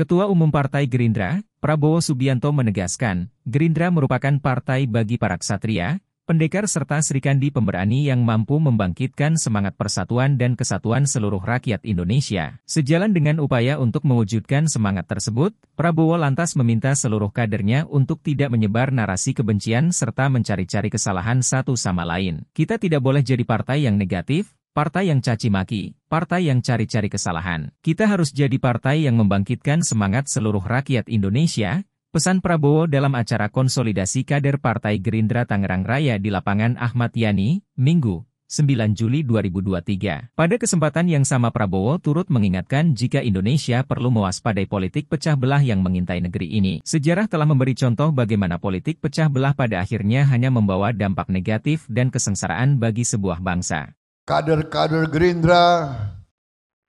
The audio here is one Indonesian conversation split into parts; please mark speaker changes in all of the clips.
Speaker 1: Ketua Umum Partai Gerindra, Prabowo Subianto menegaskan, Gerindra merupakan partai bagi para ksatria, pendekar serta serikandi pemberani yang mampu membangkitkan semangat persatuan dan kesatuan seluruh rakyat Indonesia. Sejalan dengan upaya untuk mewujudkan semangat tersebut, Prabowo lantas meminta seluruh kadernya untuk tidak menyebar narasi kebencian serta mencari-cari kesalahan satu sama lain. Kita tidak boleh jadi partai yang negatif, partai yang caci maki, partai yang cari-cari kesalahan. Kita harus jadi partai yang membangkitkan semangat seluruh rakyat Indonesia, pesan Prabowo dalam acara konsolidasi kader Partai Gerindra Tangerang Raya di lapangan Ahmad Yani, Minggu, 9 Juli 2023. Pada kesempatan yang sama Prabowo turut mengingatkan jika Indonesia perlu mewaspadai politik pecah belah yang mengintai negeri ini. Sejarah telah memberi contoh bagaimana politik pecah belah pada akhirnya hanya membawa dampak negatif dan kesengsaraan bagi sebuah bangsa
Speaker 2: kader-kader Gerindra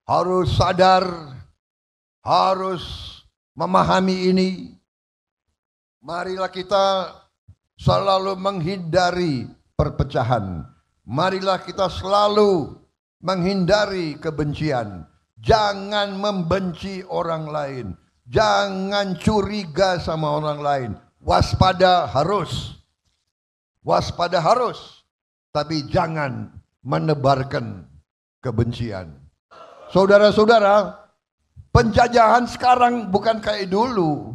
Speaker 2: harus sadar, harus memahami ini. Marilah kita selalu menghindari perpecahan. Marilah kita selalu menghindari kebencian. Jangan membenci orang lain. Jangan curiga sama orang lain. Waspada harus. Waspada harus. Tapi jangan menebarkan kebencian. Saudara-saudara, penjajahan sekarang bukan kayak dulu.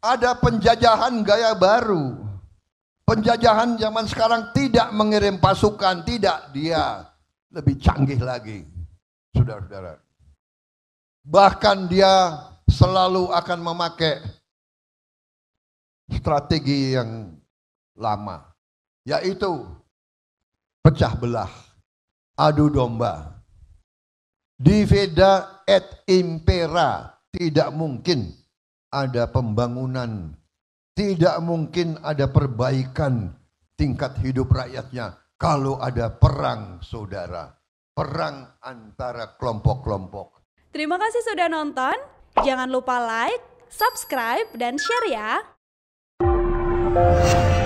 Speaker 2: Ada penjajahan gaya baru. Penjajahan zaman sekarang tidak mengirim pasukan, tidak dia lebih canggih lagi. Saudara-saudara. Bahkan dia selalu akan memakai strategi yang lama, yaitu pecah belah, adu domba. Diveda et impera, tidak mungkin ada pembangunan, tidak mungkin ada perbaikan tingkat hidup rakyatnya kalau ada perang saudara, perang antara kelompok-kelompok. Terima kasih sudah nonton. Jangan lupa like, subscribe, dan share ya.